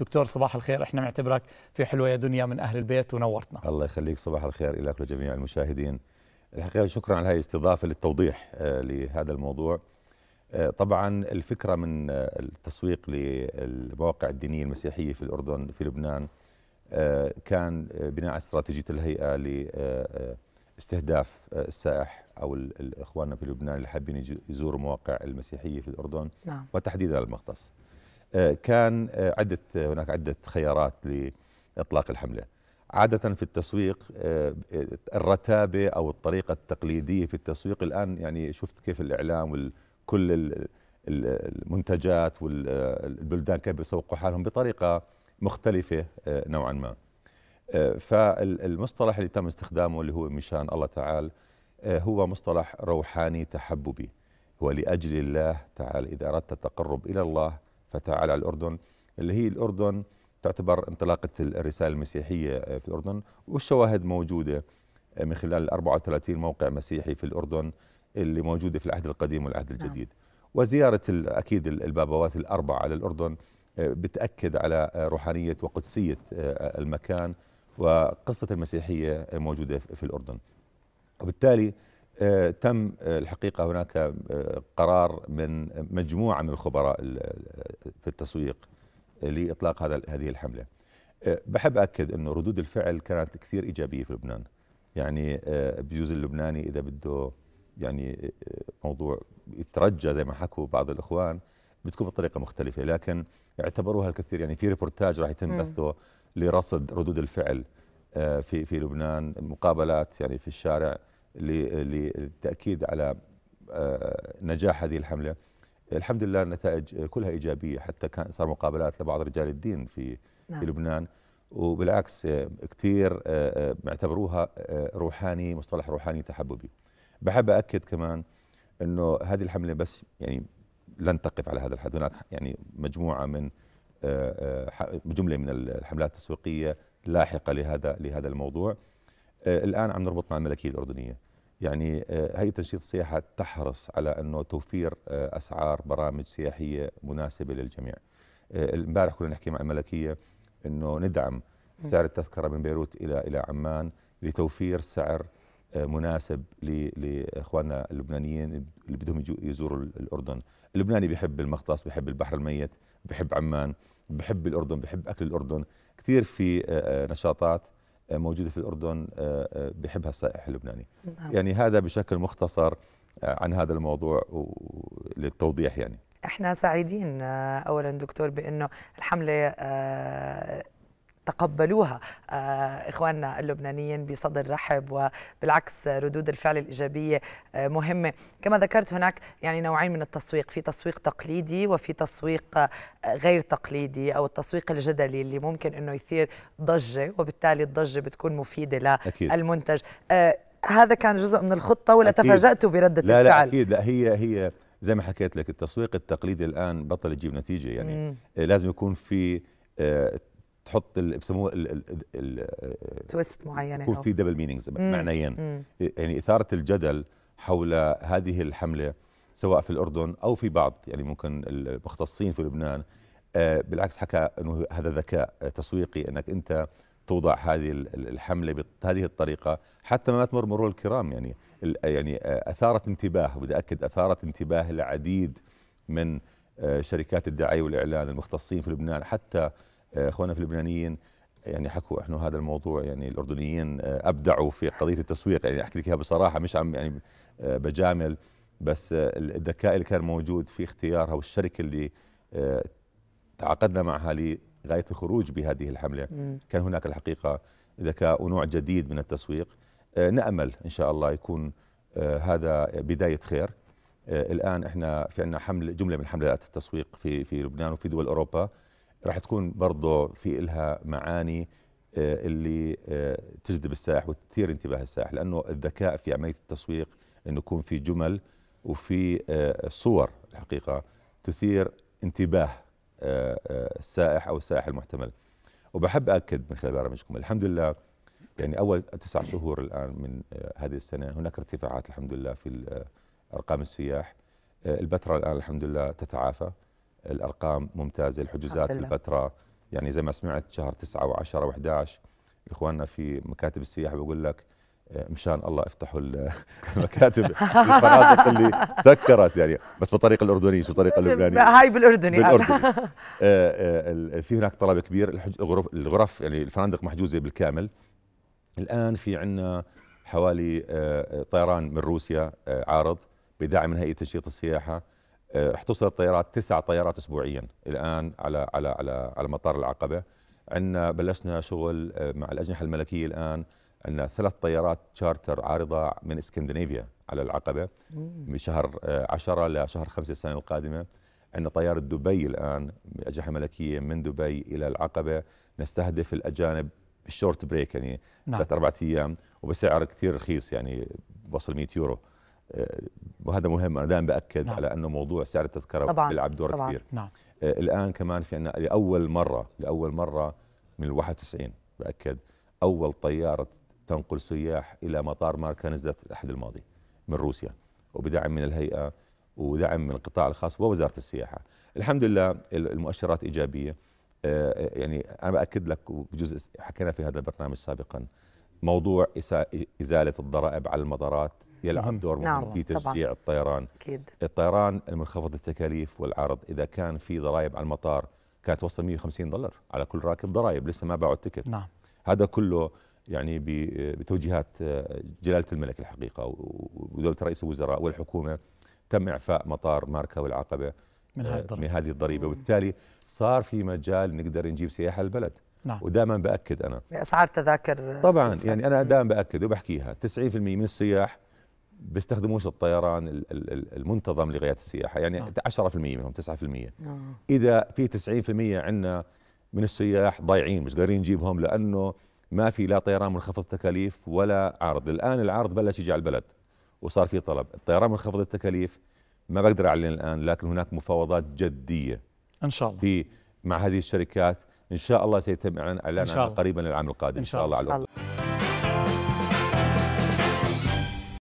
دكتور صباح الخير احنا معتبرك في حلوه يا دنيا من اهل البيت ونورتنا الله يخليك صباح الخير لك ولجميع المشاهدين الحقيقه شكرا على هذه الاستضافه للتوضيح آه، لهذا الموضوع آه، طبعا الفكره من آه، التسويق للمواقع الدينيه المسيحيه في الاردن في لبنان كان بناء استراتيجيه الهيئه لاستهداف السائح او اخواننا في لبنان اللي حابين يزوروا مواقع المسيحيه في الاردن نعم. وتحديدا المختص آه، كان آه، عدة آه، هناك عدة خيارات لإطلاق الحملة عادة في التسويق الرتابة أو الطريقة التقليدية في التسويق الآن يعني شفت كيف الإعلام وكل المنتجات والبلدان كيف بيسوقوا حالهم بطريقة مختلفة نوعا ما فالمصطلح اللي تم استخدامه اللي هو مشان الله تعالى هو مصطلح روحاني تحببي ولأجل الله تعالى إذا أردت التقرب إلى الله على الأردن اللي هي الأردن تعتبر انطلاقة الرسالة المسيحية في الأردن والشواهد موجودة آه، من خلال 34 موقع مسيحي في الأردن اللي موجودة في العهد القديم والعهد نعم. الجديد وزيارة أكيد البابوات الأربعة على الأردن آه، بتأكد على آه، روحانية وقدسية المكان وقصة المسيحية موجودة في الأردن وبالتالي آه، تم آه، الحقيقه هناك آه، قرار من مجموعه من الخبراء في التسويق لاطلاق هذا هذه الحمله. بحب اكد انه ردود الفعل كانت كثير ايجابيه في لبنان. يعني بجوز اللبناني اذا بده يعني موضوع يترجى زي ما حكوا بعض الاخوان بتكون بطريقه مختلفه لكن اعتبروها الكثير يعني في ريبورتاج راح يتم بثه لرصد ردود الفعل في في لبنان مقابلات يعني في الشارع للتأكيد على آه، نجاح هذه الحملة الحمد لله النتائج كلها إيجابية حتى كان صار مقابلات لبعض رجال الدين في, نعم. في لبنان وبالعكس آه، كثير آه، اعتبروها روحاني مصطلح روحاني تحببي بحب أكد كمان أنه هذه الحملة بس يعني لن تقف على هذا الحد هناك يعني مجموعة من جملة من الحملات التسويقية لاحقة لهذا لهذا الموضوع آه، الان عم نربط مع الملكيه الاردنيه يعني آه، هيئه تنشيط السياحه تحرص على انه توفير آه، اسعار برامج سياحيه مناسبه للجميع امبارح كنا نحكي مع الملكيه انه ندعم سعر التذكره من بيروت الى الى عمان لتوفير سعر مناسب لاخواننا اللبنانيين اللي بدهم يزوروا الاردن اللبناني بيحب المختص بيحب البحر الميت بيحب عمان بيحب الاردن بيحب اكل الاردن كثير في نشاطات آه، موجوده في الاردن آه، آه، بحبها السائح اللبناني نعم. يعني هذا بشكل مختصر عن هذا الموضوع للتوضيح يعني احنا سعيدين اولا دكتور بانه الحمله تقبلوها آه، إخواننا اللبنانيين بصدر رحب وبالعكس ردود الفعل الإيجابية آه، مهمة كما ذكرت هناك يعني نوعين من التسويق في تسويق تقليدي وفي تسويق آه، غير تقليدي أو التسويق الجدلي اللي ممكن أنه يثير ضجة وبالتالي الضجة بتكون مفيدة للمنتج هذا كان جزء من الخطة ولا أكيد. تفاجأت بردة لا الفعل؟ لا أكيد لا هي هي زي ما حكيت لك التسويق التقليدي الآن بطل يجيب نتيجة يعني مم. لازم يكون في تحط اللي بسموه تويست معينه يكون في دبل مينينجز معنيين يعني اثاره الجدل حول هذه الحمله سواء في الاردن او في بعض يعني ممكن المختصين في لبنان آه، بالعكس حكى انه هذا ذكاء تسويقي انك انت توضع هذه الحمله بهذه الطريقه حتى ما تمر مرور الكرام يعني يعني آه، اثارت انتباه بدي اكد اثارت انتباه العديد من آه، شركات الدعايه والاعلان المختصين في لبنان حتى اخواننا في اللبنانيين يعني حكوا احنا هذا الموضوع يعني الاردنيين آه، ابدعوا في قضيه التسويق يعني احكي لك اياها بصراحه مش عم يعني آه، بجامل بس آه، الذكاء اللي كان موجود في اختيارها والشركه اللي تعاقدنا معها لغايه الخروج بهذه الحمله كان هناك الحقيقه ذكاء ونوع جديد من التسويق نامل ان شاء الله يكون هذا بدايه خير الان احنا في عندنا حمله جمله من حملات التسويق في في لبنان وفي دول اوروبا راح تكون برضه في إلها معاني آه، اللي آه، تجذب السائح وتثير انتباه السائح لأنه الذكاء في عملية التسويق أنه يكون في جمل وفي آه، صور الحقيقة تثير انتباه السائح أو السائح المحتمل وبحب أكد من خلال برامجكم الحمد لله يعني أول تسع شهور الآن من هذه السنة هناك ارتفاعات الحمد لله في أرقام السياح البتراء الآن الحمد لله تتعافى الارقام ممتازه الحجوزات في الفتره يعني زي ما سمعت شهر 9 و10 و11 اخواننا في مكاتب السياحه بقول لك مشان آه، الله افتحوا المكاتب الفنادق اللي سكرت يعني بس بالطريقه الاردنيه مش بالطريقه اللبنانيه هاي بالاردني بالاردني آه، آه، في هناك طلب كبير الغرف الغرف يعني الفنادق محجوزه بالكامل الان في عندنا حوالي طيران من روسيا عارض بدعم من هيئه تشييط السياحه احتصر الطيارات تسع طيارات اسبوعيا الان على على على على مطار العقبه عندنا بلشنا شغل آه، مع الاجنحه الملكيه الان عندنا ثلاث طيارات تشارتر عارضه من اسكندنافيا على العقبه من آه، شهر 10 لشهر 5 السنه القادمه عندنا طياره دبي الان اجنحه ملكيه من دبي الى العقبه نستهدف الاجانب بالشورت بريك يعني نعم. ثلاث اربع ايام وبسعر كثير رخيص يعني بوصل 100 يورو آه، وهذا مهم انا دائما باكد نعم. على انه موضوع سعر التذكره طبعاً. بيلعب دور طبعاً. كبير نعم. آه الان كمان في عندنا لاول مره لاول مره من ال 91 باكد اول طياره تنقل سياح الى مطار ماركا نزلت الاحد الماضي من روسيا وبدعم من الهيئه ودعم من القطاع الخاص ووزاره السياحه الحمد لله المؤشرات ايجابيه آه، آه، يعني انا باكد لك وبجزء حكينا في هذا البرنامج سابقا موضوع ازاله الضرائب على المطارات يلعب دور مهم نعم، في تشجيع الطيران أكيد. الطيران المنخفض التكاليف والعرض اذا كان في ضرائب على المطار كانت توصل 150 دولار على كل راكب ضرائب لسه ما باعوا التكت نعم. هذا كله يعني بتوجيهات آه، جلاله الملك الحقيقه ودوله رئيس الوزراء والحكومه تم اعفاء مطار ماركه والعقبه من آه، هذه الضريبه, من هذه الضريبة وبالتالي صار في مجال نقدر نجيب سياحه للبلد نعم. ودائما باكد انا باسعار تذاكر طبعا يعني انا دائما باكد وبحكيها 90% من السياح بيستخدموش الطيران المنتظم لغايات السياحه يعني آه. نعم. 10% منهم 9% آه. نعم. اذا في 90% عندنا من السياح ضايعين مش قادرين نجيبهم لانه ما في لا طيران منخفض التكاليف ولا عرض الان العرض بلش يجي على البلد وصار في طلب الطيران منخفض التكاليف ما بقدر اعلن الان لكن هناك مفاوضات جديه ان شاء الله في مع هذه الشركات ان شاء الله سيتم اعلان اعلانها قريبا العام القادم ان شاء الله, إن شاء الله. على